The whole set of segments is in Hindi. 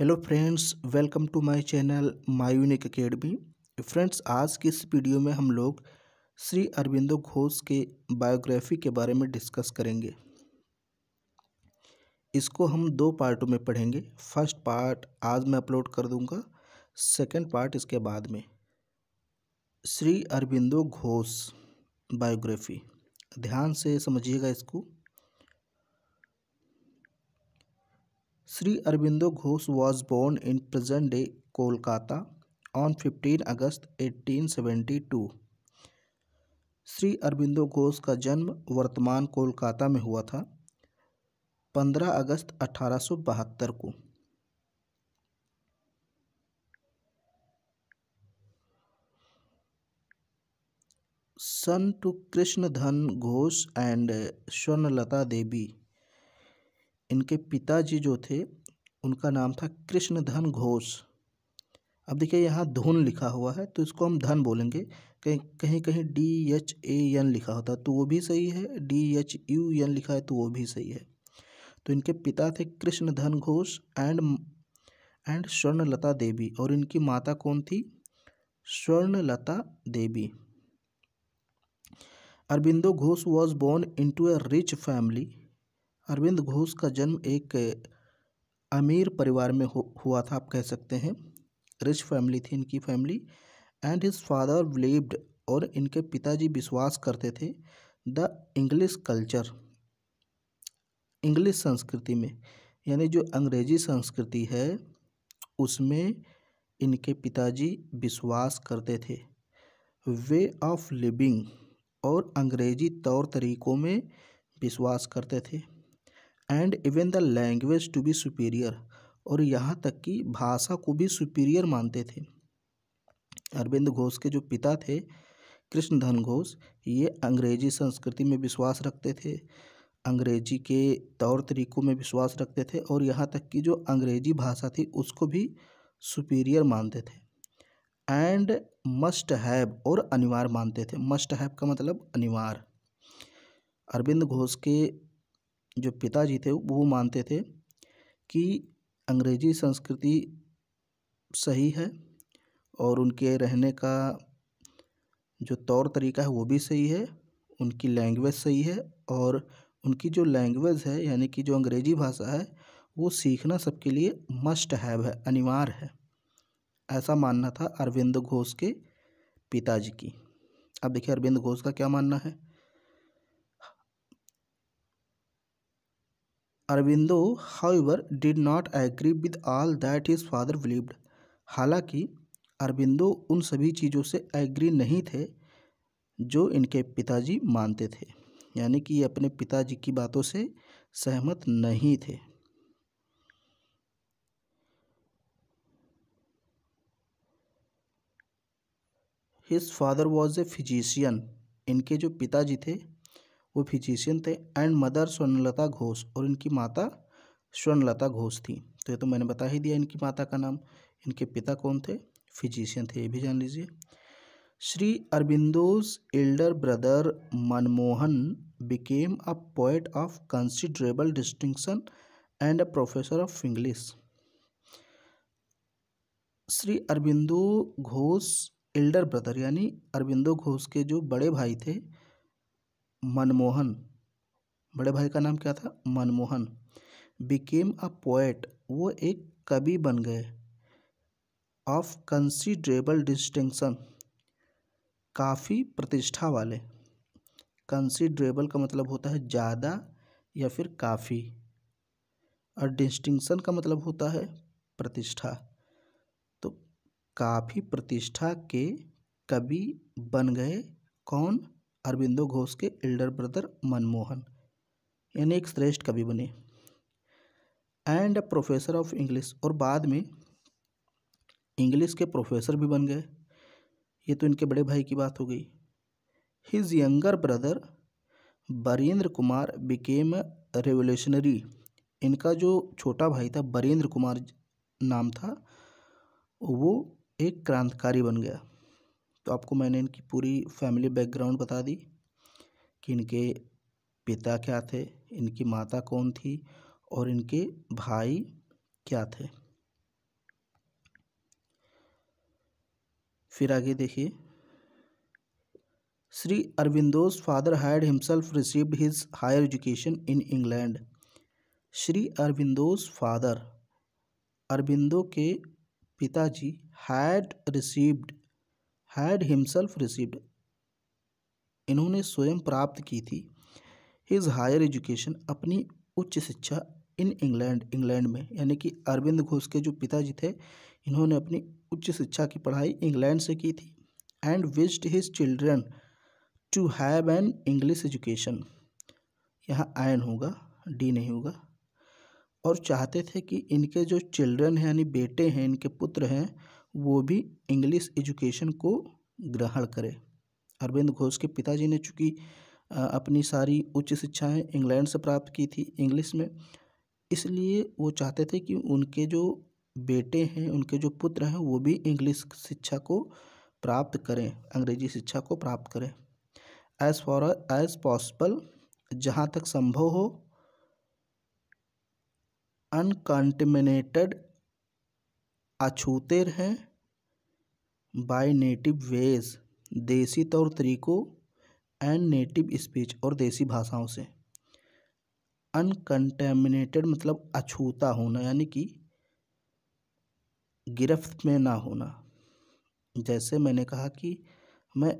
hello friends welcome to my channel my unique academy friends आज की इस वीडियो में हम लोग श्री अरविंदो घोष के बायोग्राफी के बारे में डिस्कस करेंगे इसको हम दो पार्टों में पढ़ेंगे फर्स्ट पार्ट आज मैं अपलोड कर दूंगा सेकंड पार्ट इसके बाद में श्री अरविंदो घोष बायोग्राफी ध्यान से समझिएगा इसको Shri Aurobindo Ghosh was born in present day Kolkata on fifteen August seventy two Shri Aurobindo Ghosh का जन्म वर्तमान कोलकाता में हुआ था पंद्रह अगस्त अठारह सौ बहत्तर को संत कृष्ण धन घोष एंड स्वर्णलता देवी इनके पिताजी जो थे उनका नाम था कृष्णधन घोष अब देखिए यहाँ धुन लिखा हुआ है तो इसको हम धन बोलेंगे कहीं कहीं कहीं डी एच ए एन लिखा होता तो वो भी सही है डी एच यू एन लिखा है तो वो भी सही है तो इनके पिता थे कृष्ण धन घोष एंड एंड स्वर्णलता देवी और इनकी माता कौन थी Swarnalata Devi Aurobindo Ghosh was born into a rich family Arvind Ghosh का जन्म एक अमीर परिवार में हो हुआ था आप कह सकते हैं रिच फैमिली थी इनकी family and his father believed और इनके पिताजी विश्वास करते थे द इंग्लिश कल्चर इंग्लिश संस्कृति में यानी जो अंग्रेजी संस्कृति है उसमें इनके पिताजी विश्वास करते थे वे ऑफ लिविंग और अंग्रेजी तौर तरीक़ों में विश्वास करते थे and even the language to be superior और यहाँ तक कि भाषा को भी सुपीरियर मानते थे अरविंद घोष के जो पिता थे कृष्णधन घोष ये अंग्रेजी संस्कृति में विश्वास रखते थे अंग्रेजी के तौर तरीकों में विश्वास रखते थे और यहाँ तक कि जो अंग्रेजी भाषा थी उसको भी सुपीरियर मानते थे एंड मस्ट हैव और अनिवार्य मानते थे मस्ट हैव का मतलब अनिवार्य अरविंद घोष के जो पिताजी थे वो मानते थे कि अंग्रेजी संस्कृति सही है और उनके रहने का जो तौर तरीका है वो भी सही है उनकी लैंग्वेज सही है और उनकी जो लैंग्वेज है यानी कि जो अंग्रेजी भाषा है वो सीखना सबके लिए मस्ट हैव है अनिवार्य है ऐसा मानना था अरविंद घोष के पिताजी की अब देखिए अरविंद घोष का क्या मानना है however did not agree with all that his father believed हालांकि अरविंदो उन सभी चीज़ों से एग्री नहीं थे जो इनके पिताजी मानते थे यानी कि ये अपने पिताजी की बातों से सहमत नहीं थे his father was a physician इनके जो पिताजी थे वो फिजिशियन थे एंड मदर स्वर्णलता घोष और इनकी माता स्वर्णलता घोष थी तो ये तो मैंने बता ही दिया इनकी माता का नाम इनके पिता कौन थे फिजिशियन थे ये भी जान लीजिए Shri Aurobindo's elder brother Manmohan became a poet of considerable distinction and a professor of English Shri Aurobindo Ghosh elder brother यानी अरबिंदो घोष के जो बड़े भाई थे मनमोहन बड़े भाई का नाम क्या था मनमोहन बिकेम अ पोएट वो एक कवि बन गए ऑफ कंसिडरेबल डिस्टिंक्शन काफ़ी प्रतिष्ठा वाले कंसिडरेबल का मतलब होता है ज़्यादा या फिर काफ़ी और डिस्टिंक्शन का मतलब होता है प्रतिष्ठा तो काफ़ी प्रतिष्ठा के कवि बन गए कौन अरविंदो घोष के एल्डर ब्रदर मनमोहन यानी एक श्रेष्ठ कवि बने and a professor of English और बाद में इंग्लिश के प्रोफेसर भी बन गए ये तो इनके बड़े भाई की बात हो गई his younger brother Barendra Kumar became revolutionary इनका जो छोटा भाई था बरेंद्र कुमार नाम था वो एक क्रांतिकारी बन गया तो आपको मैंने इनकी पूरी फैमिली बैकग्राउंड बता दी कि इनके पिता क्या थे इनकी माता कौन थी और इनके भाई क्या थे फिर आगे देखिए Shri Aurobindo's father had himself received his higher education in England Shri Aurobindo's father Aurobindo के पिताजी had received had himself received इन्होंने स्वयं प्राप्त की थी हिज हायर एजुकेशन अपनी उच्च शिक्षा इन इंग्लैंड इंग्लैंड में यानी कि अरविंद घोष के जो पिताजी थे इन्होंने अपनी उच्च शिक्षा की पढ़ाई इंग्लैंड से की थी and wished his children to have an English education यहाँ आयन होगा डी नहीं होगा और चाहते थे कि इनके जो चिल्ड्रन हैं यानी बेटे हैं इनके पुत्र हैं वो भी इंग्लिश एजुकेशन को ग्रहण करें अरविंद घोष के पिताजी ने चूँकि अपनी सारी उच्च शिक्षाएँ इंग्लैंड से प्राप्त की थी इंग्लिश में इसलिए वो चाहते थे कि उनके जो बेटे हैं उनके जो पुत्र हैं वो भी इंग्लिश शिक्षा को प्राप्त करें अंग्रेजी शिक्षा को प्राप्त करें एज फॉर एज पॉसिबल जहाँ तक संभव हो अनकंटमिनेटेड अछूते रहें बाय नेटिव वेज देसी तौर तरीक़ों एंड नेटिव स्पीच और देसी भाषाओं से अनकंटेमिनेटेड मतलब अछूता होना यानी कि गिरफ्त में ना होना जैसे मैंने कहा कि मैं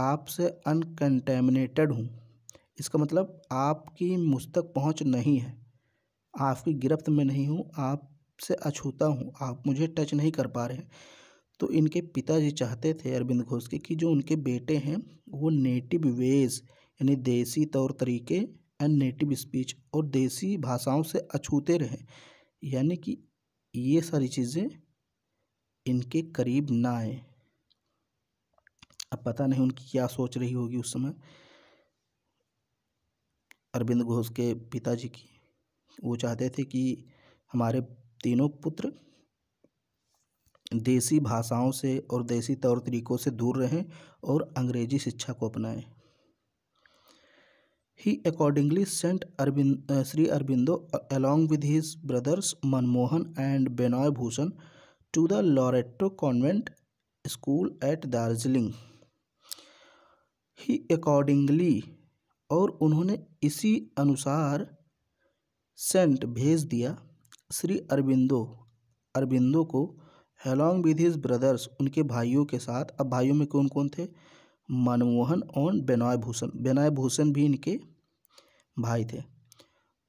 आपसे अनकंटेमिनेटेड हूँ इसका मतलब आपकी मुझ तक पहुँच नहीं है आपकी गिरफ्त में नहीं हूँ आप से अछूता हूँ आप मुझे टच नहीं कर पा रहे हैं तो इनके पिताजी चाहते थे अरविंद घोष के कि जो उनके बेटे हैं वो नेटिव वेज यानी देसी तौर तरीके एंड नेटिव स्पीच और देसी भाषाओं से अछूते रहें यानी कि ये सारी चीज़ें इनके करीब ना आए अब पता नहीं उनकी क्या सोच रही होगी उस समय अरविंद घोष के पिताजी की वो चाहते थे कि हमारे तीनों पुत्र देसी भाषाओं से और देसी तौर तरीकों से दूर रहें और अंग्रेजी शिक्षा को अपनाएं ही accordingly sent Aurobind Shri Aurobindo along with his brothers Manmohan and Benoy Bhushan to the Loreto convent school at Darjeeling he accordingly और उन्होंने इसी अनुसार सेंट भेज दिया श्री अरबिंदो अरबिंदो को हेलोंग विद हिज ब्रदर्स उनके भाइयों के साथ अब भाइयों में कौन कौन थे मनमोहन और बेनॉय भूषण बेनॉय भूषण भी इनके भाई थे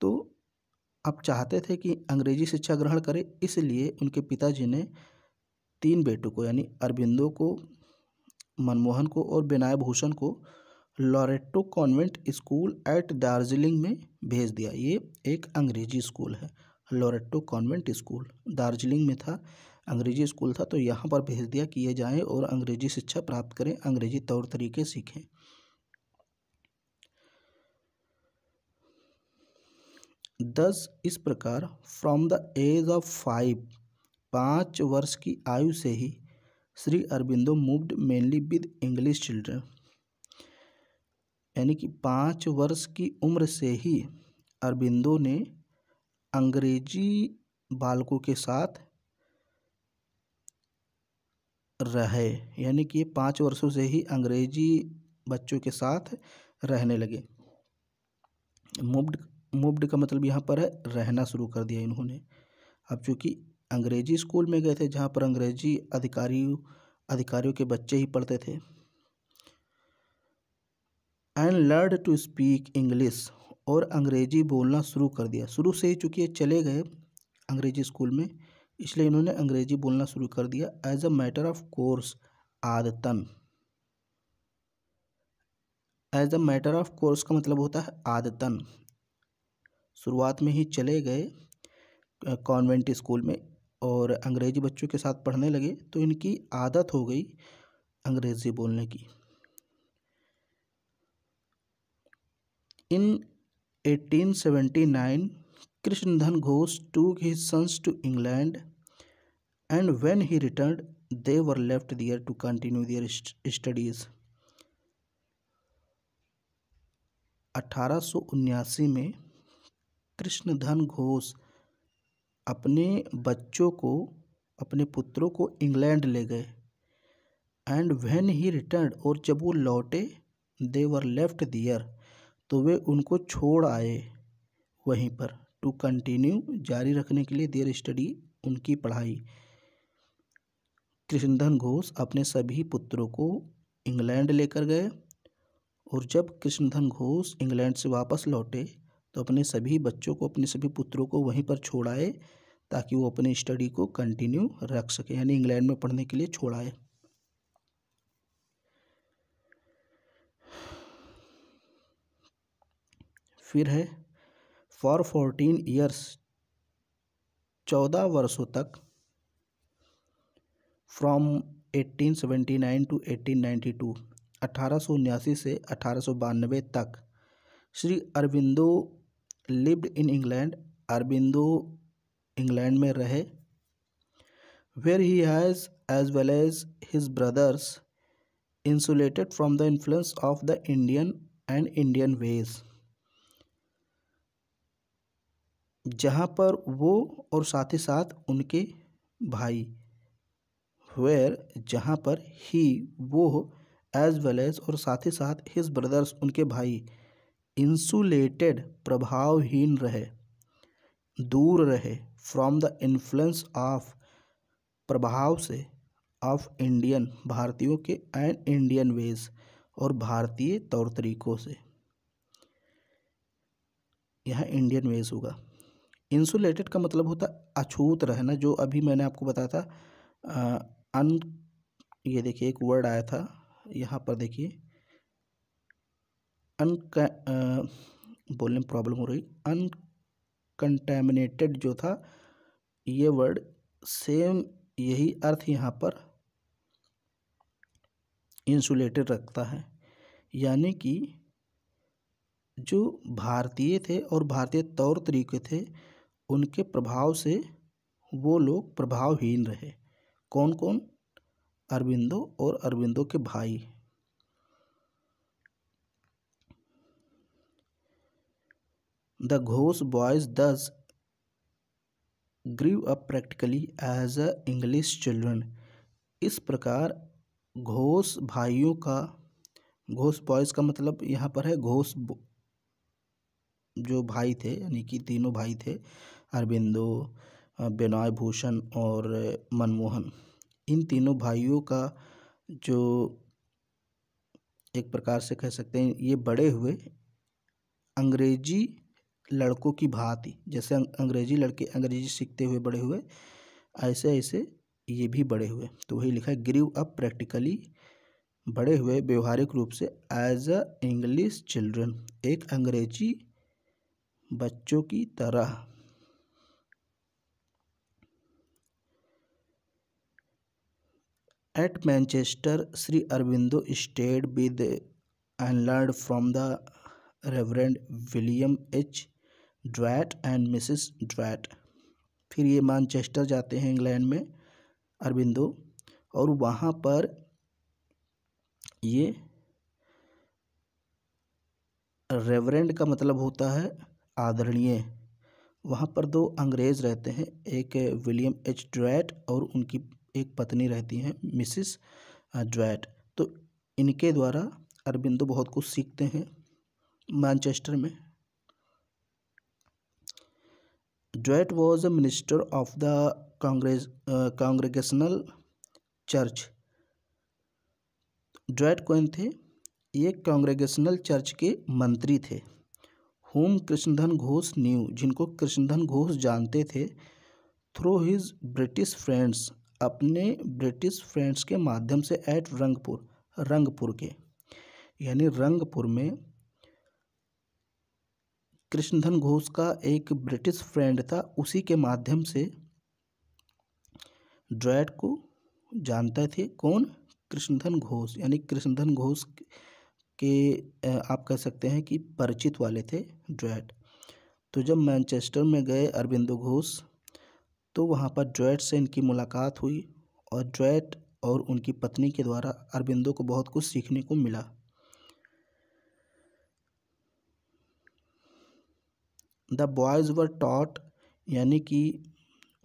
तो अब चाहते थे कि अंग्रेजी शिक्षा ग्रहण करें इसलिए उनके पिताजी ने तीन बेटों को यानी अरबिंदो को मनमोहन को और बेनाय भूषण को Loreto convent school at Darjeeling में भेज दिया ये एक अंग्रेजी स्कूल है लोरेटो कॉन्वेंट स्कूल दार्जिलिंग में था अंग्रेजी स्कूल था तो यहाँ पर भेज दिया कि ये जाएँ और अंग्रेजी शिक्षा प्राप्त करें अंग्रेजी तौर तरीके सीखें दस इस प्रकार from the age of five पाँच वर्ष की आयु से ही Shri Aurobindo moved mainly with English children यानी कि पाँच वर्ष की उम्र से ही अरबिंदो ने अंग्रेजी बालकों के साथ रहे यानी कि पाँच वर्षों से ही अंग्रेजी बच्चों के साथ रहने लगे मुब्ड मुब्ड का मतलब यहाँ पर है रहना शुरू कर दिया इन्होंने अब चूँकि अंग्रेजी स्कूल में गए थे जहाँ पर अंग्रेजी अधिकारियों अधिकारियों के बच्चे ही पढ़ते थे and learned to speak English और अंग्रेजी बोलना शुरू कर दिया शुरू से ही चूँकि चले गए अंग्रेजी स्कूल में इसलिए इन्होंने अंग्रेजी बोलना शुरू कर दिया as a matter of course आदतन as a matter of course का मतलब होता है आदतन शुरुआत में ही चले गए कॉन्वेंट स्कूल में और अंग्रेजी बच्चों के साथ पढ़ने लगे तो इनकी आदत हो गई अंग्रेज़ी बोलने की इन 1879 Krishnadhan Ghosh took his sons to England and when he returned they were left there to continue their studies 1879 में कृष्णधन घोष अपने बच्चों को अपने पुत्रों को इंग्लैंड ले गए एंड व्हेन ही रिटर्न और जब वो लौटे दे वर लेफ्ट दियर तो वे उनको छोड़ आए वहीं पर टू कंटिन्यू जारी रखने के लिए देर स्टडी उनकी पढ़ाई कृष्णधन घोष अपने सभी पुत्रों को इंग्लैंड लेकर गए और जब कृष्णधन घोष इंग्लैंड से वापस लौटे तो अपने सभी बच्चों को अपने सभी पुत्रों को वहीं पर छोड़ आए ताकि वो अपने स्टडी को कंटिन्यू रख सके यानी इंग्लैंड में पढ़ने के लिए छोड़ाए फिर है फॉर फोर्टीन ईयर्स चौदह वर्षों तक फ्रॉम 1879 टू 1892 उन्यासी से अठारह तक Shri Aurobindo lived in England Aurobindo England में रहे where he has as well as his brothers insulated from the influence of the Indian and Indian ways जहाँ पर वो और साथ ही साथ उनके भाई वेयर जहाँ पर ही वो एज वेल एज और साथ ही साथ हिज ब्रदर्स उनके भाई इंसुलेटेड प्रभावहीन रहे दूर रहे फ्रॉम द इन्फ्लुएंस ऑफ प्रभाव से ऑफ इंडियन भारतीयों के एंड इंडियन वेज और भारतीय तौर तरीकों से यह इंडियन वेज होगा इंसुलेटेड का मतलब होता है अछूत रहना जो अभी मैंने आपको बताया था अन ये देखिए एक वर्ड आया था यहाँ पर देखिए अन बोलने में प्रॉब्लम हो रही अनकंटेमिनेटेड जो था ये वर्ड सेम यही अर्थ यहाँ पर इंसुलेटेड रखता है यानी कि जो भारतीय थे और भारतीय तौर तरीके थे उनके प्रभाव से वो लोग प्रभावहीन रहे कौन कौन अरविंदो और अरविंदो के भाई the Ghosh boys thus grew up practically as a English children इस प्रकार घोष भाइयों का घोष बॉयज़ का मतलब यहाँ पर है घोष जो भाई थे यानी कि तीनों भाई थे अरबिंदो विनय भूषण और मनमोहन इन तीनों भाइयों का जो एक प्रकार से कह सकते हैं ये बड़े हुए अंग्रेजी लड़कों की भांति जैसे अंग्रेजी लड़के अंग्रेजी सीखते हुए बड़े हुए ऐसे ऐसे ये भी बड़े हुए तो वही लिखा है ग्रीव अप प्रैक्टिकली बड़े हुए व्यवहारिक रूप से एज अ इंग्लिश चिल्ड्रन एक अंग्रेजी बच्चों की तरह at Manchester Shri Aurobindo stayed with and learned from the reverend William H Dwight and Mrs Dwight फिर ये मानचेस्टर जाते हैं इंग्लैंड में अरबिंदो और वहाँ पर ये रेवरेंड का मतलब होता है आदरणीय वहाँ पर दो अंग्रेज़ रहते हैं एक विलियम एच ड्रैट और उनकी एक पत्नी रहती हैं मिसिस ज्वैट तो इनके द्वारा अरबिंदो बहुत कुछ सीखते हैं मैनचेस्टर में Dwight was a minister of the congress congregational church Dwight कौन थे ये कांग्रेगेशनल चर्च के मंत्री थे होम कृष्णधन घोष न्यू जिनको कृष्णधन घोष जानते थे थ्रू हिज ब्रिटिश फ्रेंड्स अपने ब्रिटिश फ्रेंड्स के माध्यम से ऐट रंगपुर रंगपुर के यानी रंगपुर में कृष्णधन घोष का एक ब्रिटिश फ्रेंड था उसी के माध्यम से ड्रैड को जानते थे कौन कृष्णधन घोष यानी कृष्णधन घोष के आप कह सकते हैं कि परिचित वाले थे ड्रैड तो जब मैनचेस्टर में गए अरविंदो घोष तो वहाँ पर जॉयट से इनकी मुलाकात हुई और जॉयट और उनकी पत्नी के द्वारा अरबिंदो को बहुत कुछ सीखने को मिला द बॉयज़ वर टॉट यानी कि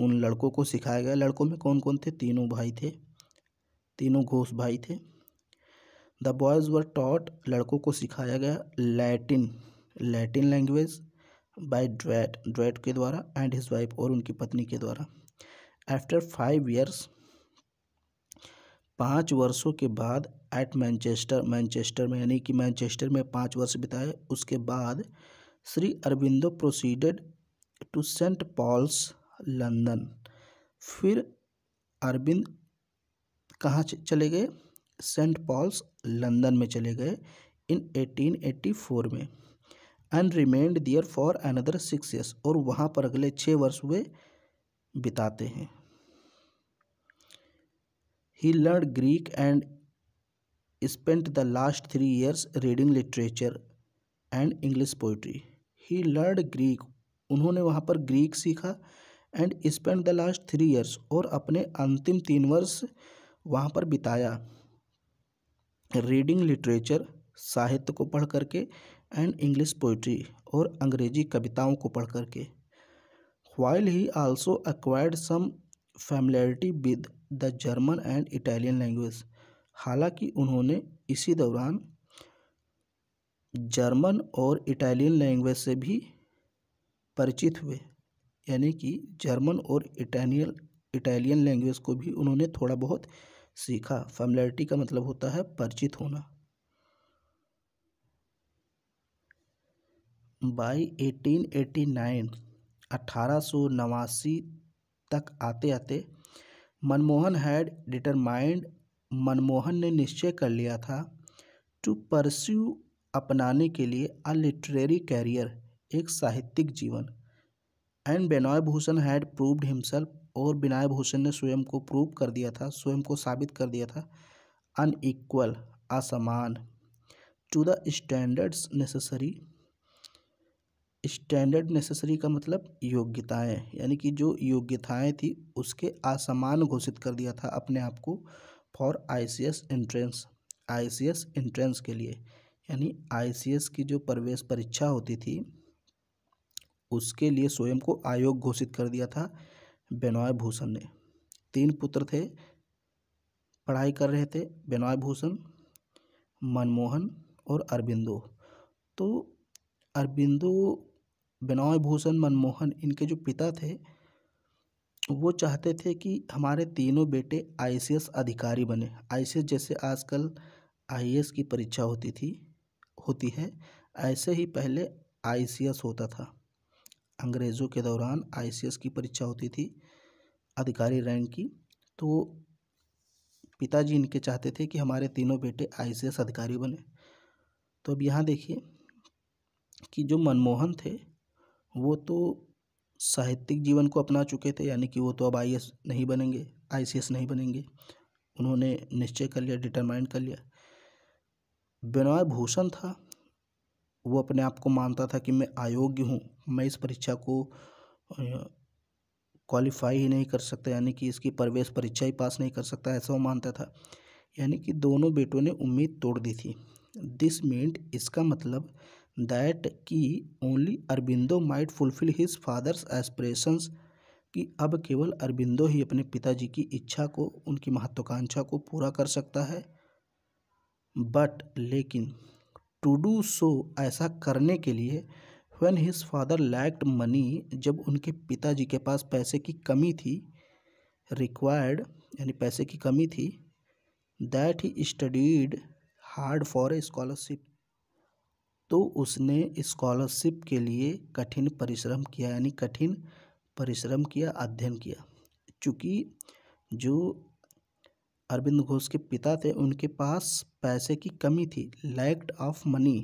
उन लड़कों को सिखाया गया लड़कों में कौन कौन थे तीनों भाई थे तीनों घोष भाई थे द बॉयज़ वर टॉट लड़कों को सिखाया गया Latin Latin language by Dwight Dwight के द्वारा एंड हिज वाइफ और उनकी पत्नी के द्वारा आफ्टर फाइव ईयर्स पाँच वर्षों के बाद एट मैनचेस्टर मैनचेस्टर में यानी कि मैनचेस्टर में पाँच वर्ष बिताए उसके बाद Shri Aurobindo proceeded to Saint Paul's London फिर अरविंद कहाँ चले गए सेंट पॉल्स लंदन में चले गए इन 1884 में and remained there for another six years और वहाँ पर अगले छः वर्ष वे बिताते हैं he learn Greek and spent the last three years reading literature and English poetry he learn Greek उन्होंने वहाँ पर ग्रीक सीखा and spend the last three years और अपने अंतिम तीन वर्ष वहाँ पर बिताया रीडिंग लिटरेचर साहित्य को पढ़ करके एंड इंग्लिश पोइट्री और अंग्रेजी कविताओं को पढ़ करके while he also acquired some familiarity with the German and Italian language हालांकि उन्होंने इसी दौरान जर्मन और इटालियन लैंग्वेज से भी परिचित हुए यानी कि जर्मन और इटालियन इटालियन लैंग्वेज को भी उन्होंने थोड़ा बहुत सीखा फैमिलरिटी का मतलब होता है परिचित होना बाई एटीन एटी नाइन अट्ठारह सौ नवासी तक आते आते मनमोहन हैड डिटरमाइंड मनमोहन ने निश्चय कर लिया था टू परस्यू अपनाने के लिए अ लिटरेरी कैरियर एक साहित्यिक जीवन and Binoy Bhushan had proved himself और बिनाय भूषण ने स्वयं को प्रूव कर दिया था स्वयं को साबित कर दिया था अनइक्वल असमान to the standards necessary standard necessary का मतलब योग्यताएं यानी कि जो योग्यताएं थी उसके असमान घोषित कर दिया था अपने आप को for ICS entrance ICS entrance के लिए यानी आईसीएस की जो प्रवेश परीक्षा होती थी उसके लिए स्वयं को आयोग घोषित कर दिया था बेनॉय भूषण ने तीन पुत्र थे पढ़ाई कर रहे थे बेनॉय भूषण मनमोहन और अरबिंदो तो अरबिंदो बिनॉय भूषण मनमोहन इनके जो पिता थे वो चाहते थे कि हमारे तीनों बेटे आई अधिकारी बने आई जैसे आजकल आई की परीक्षा होती थी होती है ऐसे ही पहले आई होता था अंग्रेज़ों के दौरान आई की परीक्षा होती थी अधिकारी रैंक की तो पिताजी इनके चाहते थे कि हमारे तीनों बेटे आई अधिकारी बने तो अब यहाँ देखिए कि जो मनमोहन थे वो तो साहित्यिक जीवन को अपना चुके थे यानी कि वो तो अब आई नहीं बनेंगे आई नहीं बनेंगे उन्होंने निश्चय कर लिया डिटरमाइंड कर लिया बिनॉय भूषण था वो अपने आप को मानता था कि मैं अयोग्य हूँ मैं इस परीक्षा को क्वालिफाई ही नहीं कर सकता यानी कि इसकी प्रवेश परीक्षा ही पास नहीं कर सकता ऐसा वो मानता था यानी कि दोनों बेटों ने उम्मीद तोड़ दी थी दिस मेंट इसका मतलब दैट कि only Aurobindo might fulfil his father's aspirations कि अब केवल अरबिंदो ही अपने पिताजी की इच्छा को उनकी महत्वाकांक्षा को पूरा कर सकता है बट लेकिन टू डू सो ऐसा करने के लिए when his father lacked money जब उनके पिताजी के पास पैसे की कमी थी रिक्वायर्ड यानी पैसे की कमी थी that he studied hard for a scholarship तो उसने स्कॉलरशिप के लिए कठिन परिश्रम किया यानी कठिन परिश्रम किया अध्ययन किया चूँकि जो अरविंद घोष के पिता थे उनके पास पैसे की कमी थी लैक्ट ऑफ मनी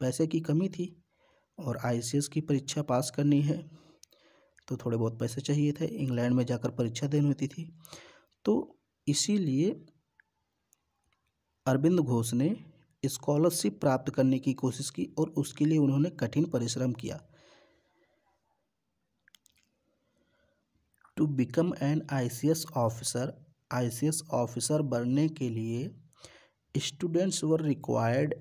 पैसे की कमी थी और आईसीएस की परीक्षा पास करनी है तो थोड़े बहुत पैसे चाहिए थे इंग्लैंड में जाकर परीक्षा देनी होती थी तो इसीलिए अरविंद घोष ने स्कॉलरशिप प्राप्त करने की कोशिश की और उसके लिए उन्होंने कठिन परिश्रम किया to become an S officer S officer बनने के लिए students were required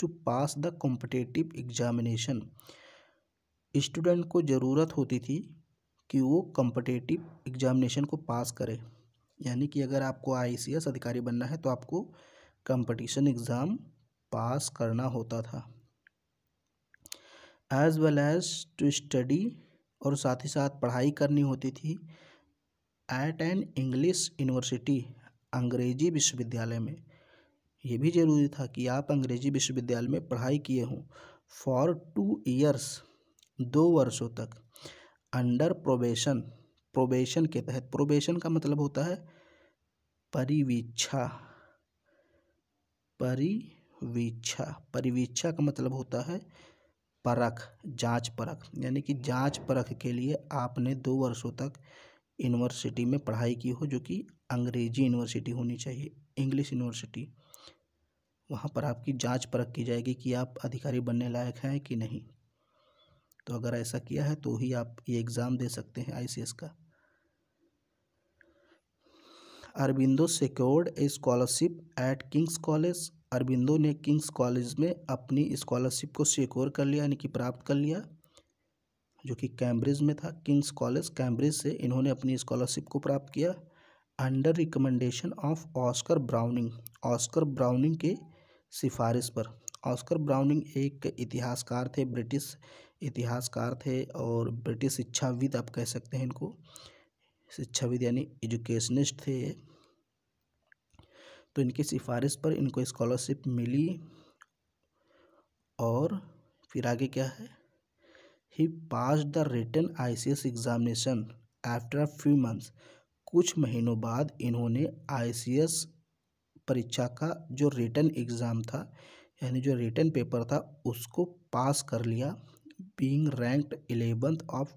to pass the competitive examination student को ज़रूरत होती थी कि वो कॉम्पिटेटिव एग्जामिनेशन को पास करे यानी कि अगर आपको एस अधिकारी बनना है तो आपको कंपटीशन एग्ज़ाम पास करना होता था as well as to study और साथ ही साथ पढ़ाई करनी होती थी एट एन इंग्लिश यूनिवर्सिटी अंग्रेजी विश्वविद्यालय में ये भी ज़रूरी था कि आप अंग्रेजी विश्वविद्यालय में पढ़ाई किए हों फॉर टू ईयर्स दो वर्षों तक अंडर प्रोबेशन प्रोबेशन के तहत प्रोबेशन का मतलब होता है परिवीक्षा परी परिवीक्षा परिवीक्षा का मतलब होता है परख जांच परख यानी कि जांच परख के लिए आपने दो वर्षों तक यूनिवर्सिटी में पढ़ाई की हो जो कि अंग्रेजी यूनिवर्सिटी होनी चाहिए इंग्लिश यूनिवर्सिटी वहाँ पर आपकी जांच परख की जाएगी कि आप अधिकारी बनने लायक हैं कि नहीं तो अगर ऐसा किया है तो ही आप ये एग्ज़ाम दे सकते हैं आई का Aurobindo secured a scholarship at King's College Aurobindo ने किंग्स कॉलेज में अपनी स्कॉलरशिप को सिक्योर कर लिया यानी कि प्राप्त कर लिया जो कि कैम्ब्रिज में था किंग्स कॉलेज कैम्ब्रिज से इन्होंने अपनी स्कॉलरशिप को प्राप्त किया under recommendation of Oscar Browning Oscar Browning के सिफारिश पर ऑस्कर ब्राउनिंग एक इतिहासकार थे ब्रिटिश इतिहासकार थे और ब्रिटिश शिक्षाविद आप कह सकते हैं इनको शिक्षाविद यानी एजुकेशनिस्ट थे तो इनकी सिफारिश पर इनको स्कॉलरशिप मिली और फिर आगे क्या है he pass the written I C S examination after few months कुछ महीनों बाद इन्होंने आई सी एस परीक्षा का जो रिटर्न एग्ज़ाम था यानी जो रिटर्न पेपर था उसको पास कर लिया being ranked eleventh of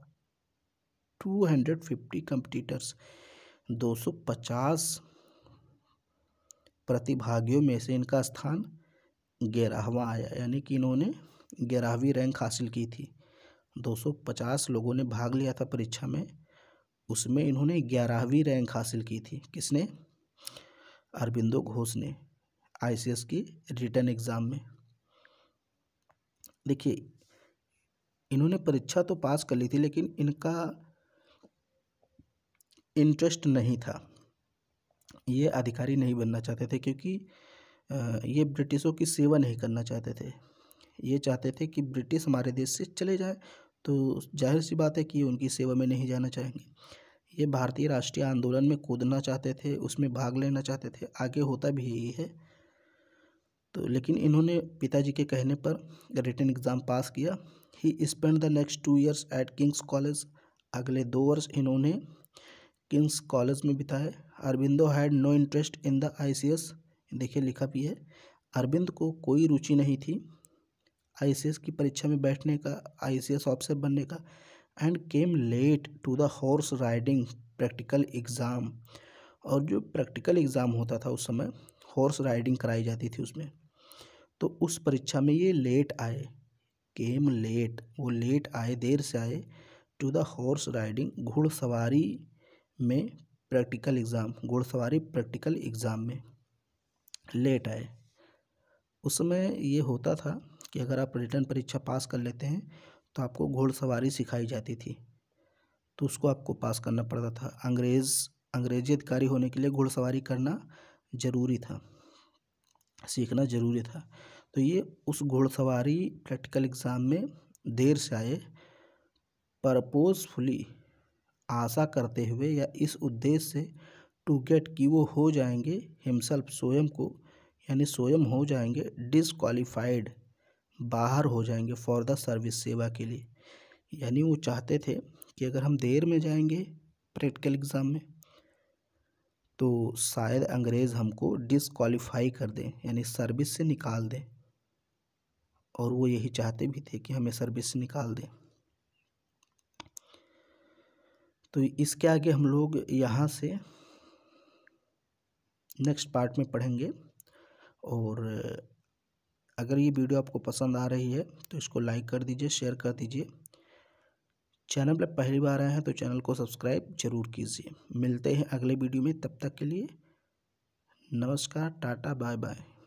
two hundred fifty competitors दो सौ पचास प्रतिभागियों में से इनका स्थान ग्यारहवा आया यानी कि इन्होंने ग्यारहवीं रैंक हासिल की थी 250 लोगों ने भाग लिया था परीक्षा में उसमें इन्होंने ग्यारहवीं रैंक हासिल की थी किसने अरबिंदो घोष ने आईसीएस की रिटर्न एग्ज़ाम में देखिए इन्होंने परीक्षा तो पास कर ली थी लेकिन इनका इंटरेस्ट नहीं था ये अधिकारी नहीं बनना चाहते थे क्योंकि ये ब्रिटिशों की सेवा नहीं करना चाहते थे ये चाहते थे कि ब्रिटिश हमारे देश से चले जाएं तो जाहिर सी बात है कि उनकी सेवा में नहीं जाना चाहेंगे ये भारतीय राष्ट्रीय आंदोलन में कूदना चाहते थे उसमें भाग लेना चाहते थे आगे होता भी यही है तो लेकिन इन्होंने पिताजी के कहने पर रिटर्न एग्ज़ाम पास किया he spend the next two years at King's College अगले दो वर्ष इन्होंने किंग्स कॉलेज में बिताए Aurobindo had no interest in the I देखिए लिखा भी है अरविंद को कोई रुचि नहीं थी आई की परीक्षा में बैठने का आईसीएस ऑफिसर बनने का and came late to the horse riding practical exam और जो प्रैक्टिकल एग्ज़ाम होता था उस समय हॉर्स राइडिंग कराई जाती थी उसमें तो उस परीक्षा में ये लेट आए केम लेट वो लेट आए देर से आए टू द हॉर्स राइडिंग घुड़सवारी में प्रैक्टिकल एग्ज़ाम घुड़सवारी प्रैक्टिकल एग्ज़ाम में लेट आए उस समय ये होता था कि अगर आप रिटर्न परीक्षा पास कर लेते हैं तो आपको घोड़सवारी सिखाई जाती थी तो उसको आपको पास करना पड़ता था अंग्रेज़ अंग्रेजी अधिकारी होने के लिए घोड़सवारी करना ज़रूरी था सीखना ज़रूरी था तो ये उस घोड़सवारी प्रैक्टिकल एग्ज़ाम में देर से आए परपोजफुली आशा करते हुए या इस उद्देश्य से टू गेट कि वो हो जाएंगे हिमसेल्फ स्वयं को यानी स्वयं हो जाएंगे डिसक्वालीफाइड बाहर हो जाएंगे फॉर द सर्विस सेवा के लिए यानी वो चाहते थे कि अगर हम देर में जाएंगे प्रैक्टिकल एग्ज़ाम में तो शायद अंग्रेज़ हमको डिसक्वालीफाई कर दें यानी सर्विस से निकाल दें और वो यही चाहते भी थे कि हमें सर्विस से निकाल दें तो इसके आगे हम लोग यहाँ से नेक्स्ट पार्ट में पढ़ेंगे और अगर ये वीडियो आपको पसंद आ रही है तो इसको लाइक कर दीजिए शेयर कर दीजिए चैनल पर पहली बार आए हैं तो चैनल को सब्सक्राइब जरूर कीजिए मिलते हैं अगले वीडियो में तब तक के लिए नमस्कार टाटा बाय बाय